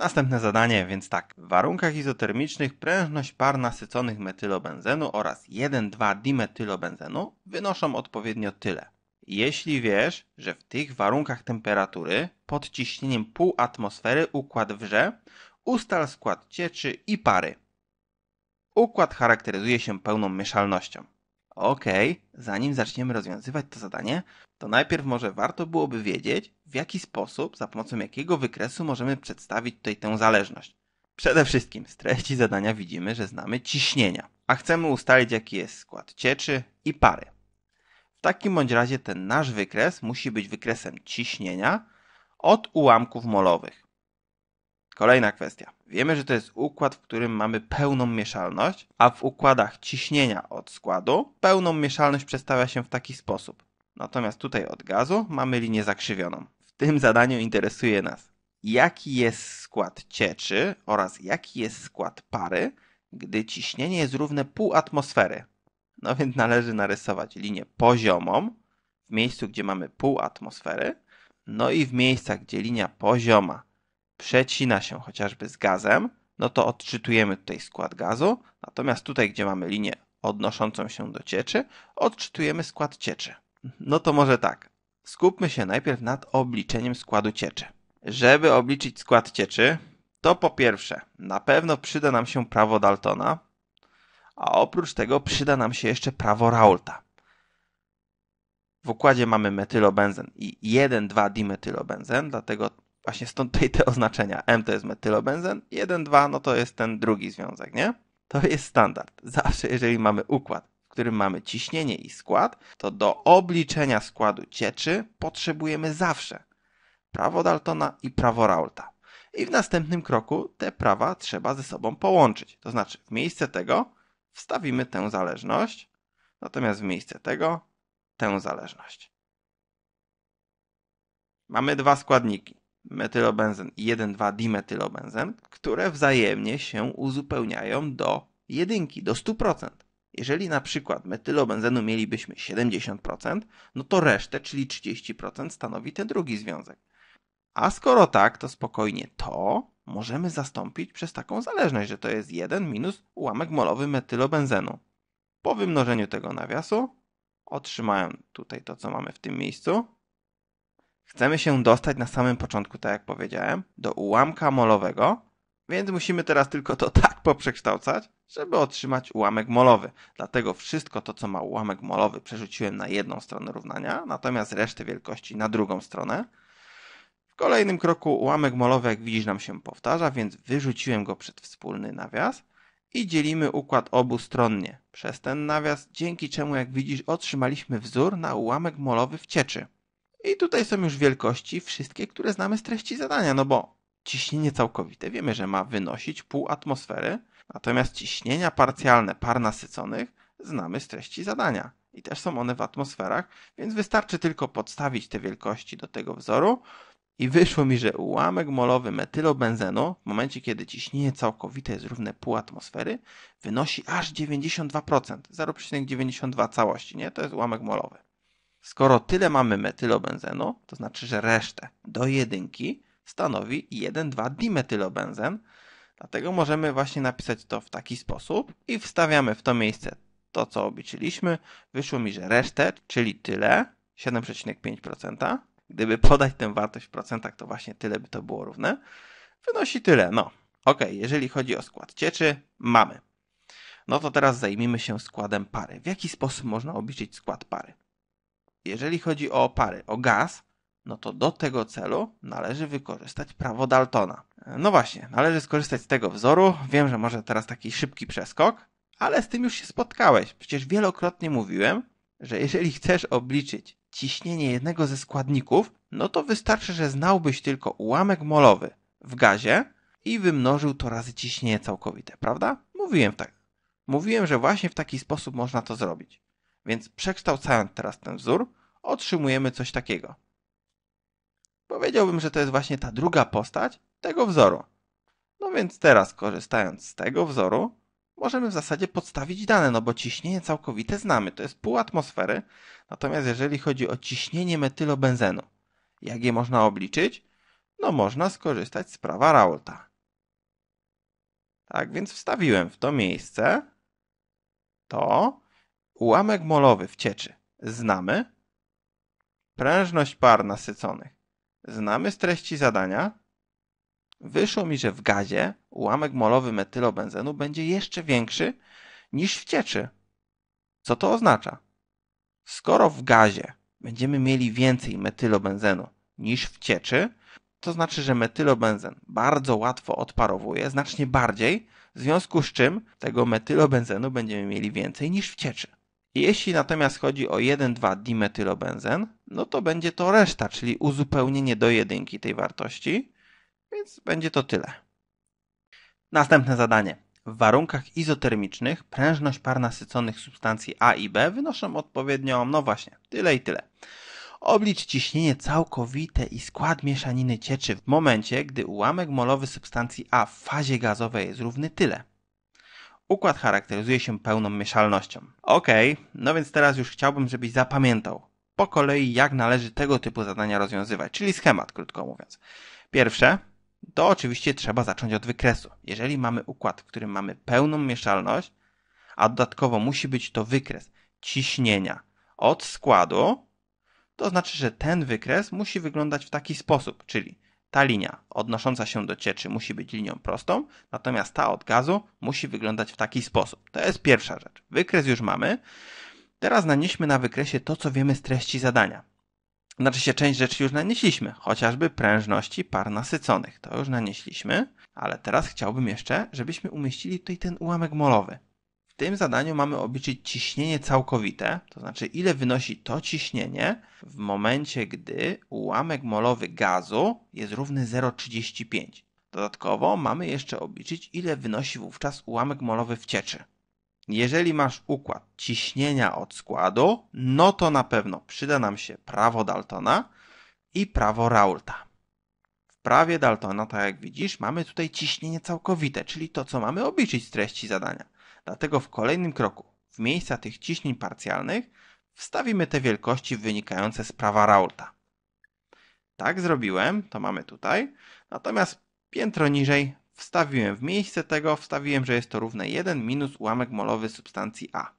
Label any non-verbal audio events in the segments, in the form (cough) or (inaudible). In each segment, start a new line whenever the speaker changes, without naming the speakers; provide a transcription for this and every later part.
Następne zadanie, więc tak. W warunkach izotermicznych prężność par nasyconych metylobenzenu oraz 1,2-dimetylobenzenu wynoszą odpowiednio tyle. Jeśli wiesz, że w tych warunkach temperatury pod ciśnieniem pół atmosfery układ wrze, ustal skład cieczy i pary. Układ charakteryzuje się pełną mieszalnością. Ok, zanim zaczniemy rozwiązywać to zadanie, to najpierw może warto byłoby wiedzieć, w jaki sposób, za pomocą jakiego wykresu możemy przedstawić tutaj tę zależność. Przede wszystkim z treści zadania widzimy, że znamy ciśnienia, a chcemy ustalić jaki jest skład cieczy i pary. W takim bądź razie ten nasz wykres musi być wykresem ciśnienia od ułamków molowych. Kolejna kwestia. Wiemy, że to jest układ, w którym mamy pełną mieszalność, a w układach ciśnienia od składu pełną mieszalność przedstawia się w taki sposób. Natomiast tutaj od gazu mamy linię zakrzywioną. W tym zadaniu interesuje nas, jaki jest skład cieczy oraz jaki jest skład pary, gdy ciśnienie jest równe pół atmosfery. No więc należy narysować linię poziomą w miejscu, gdzie mamy pół atmosfery, no i w miejscach, gdzie linia pozioma przecina się chociażby z gazem, no to odczytujemy tutaj skład gazu, natomiast tutaj, gdzie mamy linię odnoszącą się do cieczy, odczytujemy skład cieczy. No to może tak, skupmy się najpierw nad obliczeniem składu cieczy. Żeby obliczyć skład cieczy, to po pierwsze, na pewno przyda nam się prawo Daltona, a oprócz tego przyda nam się jeszcze prawo Raulta. W układzie mamy metylobenzen i 1,2-dimetylobenzen, dlatego właśnie stąd tutaj te oznaczenia. M to jest metylobenzen, 1, 2 no to jest ten drugi związek, nie? To jest standard. Zawsze jeżeli mamy układ, w którym mamy ciśnienie i skład, to do obliczenia składu cieczy potrzebujemy zawsze prawo Daltona i prawo Raulta. I w następnym kroku te prawa trzeba ze sobą połączyć. To znaczy w miejsce tego wstawimy tę zależność, natomiast w miejsce tego tę zależność. Mamy dwa składniki metylobenzen i 1,2-dimetylobenzen, które wzajemnie się uzupełniają do jedynki, do 100%. Jeżeli na przykład metylobenzenu mielibyśmy 70%, no to resztę, czyli 30% stanowi ten drugi związek. A skoro tak, to spokojnie to możemy zastąpić przez taką zależność, że to jest 1 minus ułamek molowy metylobenzenu. Po wymnożeniu tego nawiasu otrzymałem tutaj to, co mamy w tym miejscu, Chcemy się dostać na samym początku, tak jak powiedziałem, do ułamka molowego, więc musimy teraz tylko to (laughs) tak poprzekształcać, żeby otrzymać ułamek molowy. Dlatego wszystko to, co ma ułamek molowy, przerzuciłem na jedną stronę równania, natomiast resztę wielkości na drugą stronę. W kolejnym kroku ułamek molowy, jak widzisz, nam się powtarza, więc wyrzuciłem go przed wspólny nawias i dzielimy układ obustronnie przez ten nawias, dzięki czemu, jak widzisz, otrzymaliśmy wzór na ułamek molowy w cieczy. I tutaj są już wielkości wszystkie, które znamy z treści zadania, no bo ciśnienie całkowite wiemy, że ma wynosić pół atmosfery, natomiast ciśnienia parcjalne par nasyconych znamy z treści zadania. I też są one w atmosferach, więc wystarczy tylko podstawić te wielkości do tego wzoru i wyszło mi, że ułamek molowy metylobenzenu w momencie, kiedy ciśnienie całkowite jest równe pół atmosfery, wynosi aż 92%, 0,92 całości, nie? To jest ułamek molowy. Skoro tyle mamy metylobenzenu, to znaczy, że resztę do jedynki stanowi 1,2 dimetylobenzen. Dlatego możemy właśnie napisać to w taki sposób i wstawiamy w to miejsce to, co obliczyliśmy. Wyszło mi, że resztę, czyli tyle, 7,5%. Gdyby podać tę wartość w procentach, to właśnie tyle by to było równe. Wynosi tyle, no. Ok, jeżeli chodzi o skład cieczy, mamy. No to teraz zajmijmy się składem pary. W jaki sposób można obliczyć skład pary? Jeżeli chodzi o opary, o gaz, no to do tego celu należy wykorzystać prawo Daltona. No właśnie, należy skorzystać z tego wzoru. Wiem, że może teraz taki szybki przeskok, ale z tym już się spotkałeś. Przecież wielokrotnie mówiłem, że jeżeli chcesz obliczyć ciśnienie jednego ze składników, no to wystarczy, że znałbyś tylko ułamek molowy w gazie i wymnożył to razy ciśnienie całkowite, prawda? Mówiłem tak. Mówiłem, że właśnie w taki sposób można to zrobić. Więc przekształcając teraz ten wzór, otrzymujemy coś takiego. Powiedziałbym, że to jest właśnie ta druga postać tego wzoru. No więc teraz, korzystając z tego wzoru, możemy w zasadzie podstawić dane, no bo ciśnienie całkowite znamy, to jest pół atmosfery. Natomiast jeżeli chodzi o ciśnienie metylobenzenu, jak je można obliczyć? No można skorzystać z prawa Raulta. Tak więc wstawiłem w to miejsce to ułamek molowy w cieczy. Znamy, Prężność par nasyconych. Znamy z treści zadania? Wyszło mi, że w gazie ułamek molowy metylobenzenu będzie jeszcze większy niż w cieczy. Co to oznacza? Skoro w gazie będziemy mieli więcej metylobenzenu niż w cieczy, to znaczy, że metylobenzen bardzo łatwo odparowuje, znacznie bardziej, w związku z czym tego metylobenzenu będziemy mieli więcej niż w cieczy. Jeśli natomiast chodzi o 1,2 dimetylobenzen, no to będzie to reszta, czyli uzupełnienie do jedynki tej wartości, więc będzie to tyle. Następne zadanie. W warunkach izotermicznych prężność par nasyconych substancji A i B wynoszą odpowiednio, no właśnie, tyle i tyle. Oblicz ciśnienie całkowite i skład mieszaniny cieczy w momencie, gdy ułamek molowy substancji A w fazie gazowej jest równy tyle. Układ charakteryzuje się pełną mieszalnością. Okej, okay, no więc teraz już chciałbym, żebyś zapamiętał po kolei, jak należy tego typu zadania rozwiązywać, czyli schemat, krótko mówiąc. Pierwsze, to oczywiście trzeba zacząć od wykresu. Jeżeli mamy układ, w którym mamy pełną mieszalność, a dodatkowo musi być to wykres ciśnienia od składu, to znaczy, że ten wykres musi wyglądać w taki sposób, czyli ta linia odnosząca się do cieczy musi być linią prostą, natomiast ta od gazu musi wyglądać w taki sposób. To jest pierwsza rzecz. Wykres już mamy. Teraz nanieśmy na wykresie to, co wiemy z treści zadania. Znaczy się część rzeczy już nanieśliśmy, chociażby prężności par nasyconych. To już nanieśliśmy, ale teraz chciałbym jeszcze, żebyśmy umieścili tutaj ten ułamek molowy tym zadaniu mamy obliczyć ciśnienie całkowite, to znaczy ile wynosi to ciśnienie w momencie, gdy ułamek molowy gazu jest równy 0,35. Dodatkowo mamy jeszcze obliczyć, ile wynosi wówczas ułamek molowy w cieczy. Jeżeli masz układ ciśnienia od składu, no to na pewno przyda nam się prawo Daltona i prawo Raulta. W prawie Daltona, tak jak widzisz, mamy tutaj ciśnienie całkowite, czyli to, co mamy obliczyć z treści zadania. Dlatego w kolejnym kroku w miejsca tych ciśnień parcjalnych wstawimy te wielkości wynikające z prawa Raulta. Tak zrobiłem, to mamy tutaj. Natomiast piętro niżej wstawiłem w miejsce tego, wstawiłem, że jest to równe 1 minus ułamek molowy substancji A.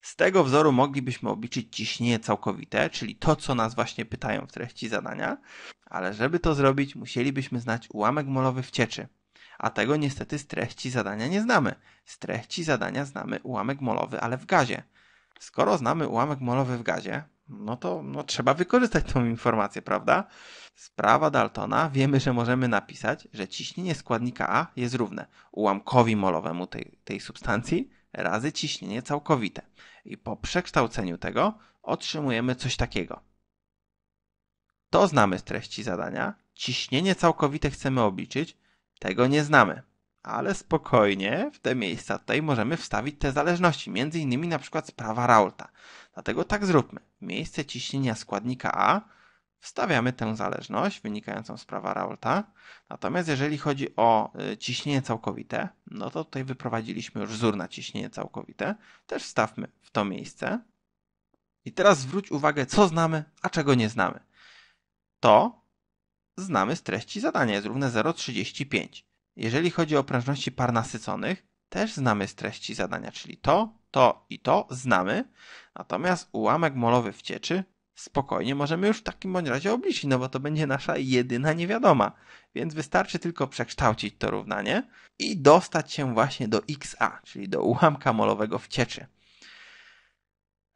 Z tego wzoru moglibyśmy obliczyć ciśnienie całkowite, czyli to, co nas właśnie pytają w treści zadania, ale żeby to zrobić, musielibyśmy znać ułamek molowy w cieczy, a tego niestety z treści zadania nie znamy. Z treści zadania znamy ułamek molowy, ale w gazie. Skoro znamy ułamek molowy w gazie, no to no, trzeba wykorzystać tą informację, prawda? Sprawa Daltona wiemy, że możemy napisać, że ciśnienie składnika A jest równe ułamkowi molowemu tej, tej substancji razy ciśnienie całkowite. I po przekształceniu tego otrzymujemy coś takiego. To znamy z treści zadania. Ciśnienie całkowite chcemy obliczyć, tego nie znamy. Ale spokojnie w te miejsca tutaj możemy wstawić te zależności, między innymi na przykład sprawa Raulta. Dlatego tak zróbmy. miejsce ciśnienia składnika A wstawiamy tę zależność wynikającą z prawa Raulta. Natomiast jeżeli chodzi o y, ciśnienie całkowite, no to tutaj wyprowadziliśmy już wzór na ciśnienie całkowite. Też wstawmy w to miejsce. I teraz zwróć uwagę, co znamy, a czego nie znamy. To znamy z treści zadania, jest równe 0,35. Jeżeli chodzi o prężności par nasyconych, też znamy z treści zadania, czyli to, to i to znamy, natomiast ułamek molowy w cieczy spokojnie możemy już w takim bądź razie obliczyć, no bo to będzie nasza jedyna niewiadoma. Więc wystarczy tylko przekształcić to równanie i dostać się właśnie do xa, czyli do ułamka molowego w cieczy.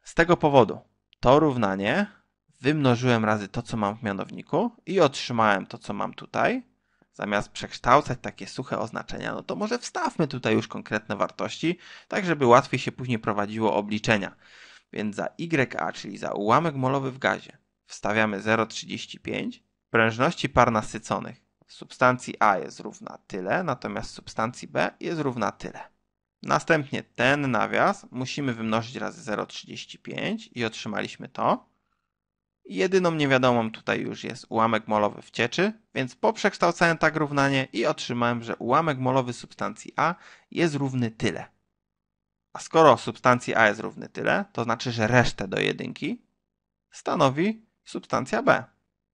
Z tego powodu to równanie wymnożyłem razy to, co mam w mianowniku i otrzymałem to, co mam tutaj. Zamiast przekształcać takie suche oznaczenia, no to może wstawmy tutaj już konkretne wartości, tak żeby łatwiej się później prowadziło obliczenia. Więc za YA, czyli za ułamek molowy w gazie, wstawiamy 0,35 prężności par nasyconych substancji A jest równa tyle, natomiast substancji B jest równa tyle. Następnie ten nawias musimy wymnożyć razy 0,35 i otrzymaliśmy to. Jedyną niewiadomą tutaj już jest ułamek molowy w cieczy, więc poprzekształcałem tak równanie i otrzymałem, że ułamek molowy substancji A jest równy tyle. A skoro substancji A jest równy tyle, to znaczy, że resztę do jedynki stanowi substancja B.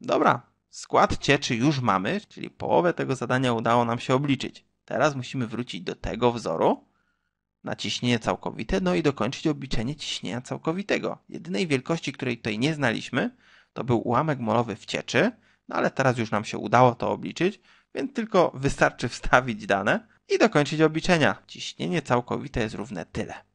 Dobra, skład cieczy już mamy, czyli połowę tego zadania udało nam się obliczyć. Teraz musimy wrócić do tego wzoru na ciśnienie całkowite, no i dokończyć obliczenie ciśnienia całkowitego. Jedynej wielkości, której tutaj nie znaliśmy, to był ułamek molowy w cieczy, no ale teraz już nam się udało to obliczyć, więc tylko wystarczy wstawić dane i dokończyć obliczenia. Ciśnienie całkowite jest równe tyle.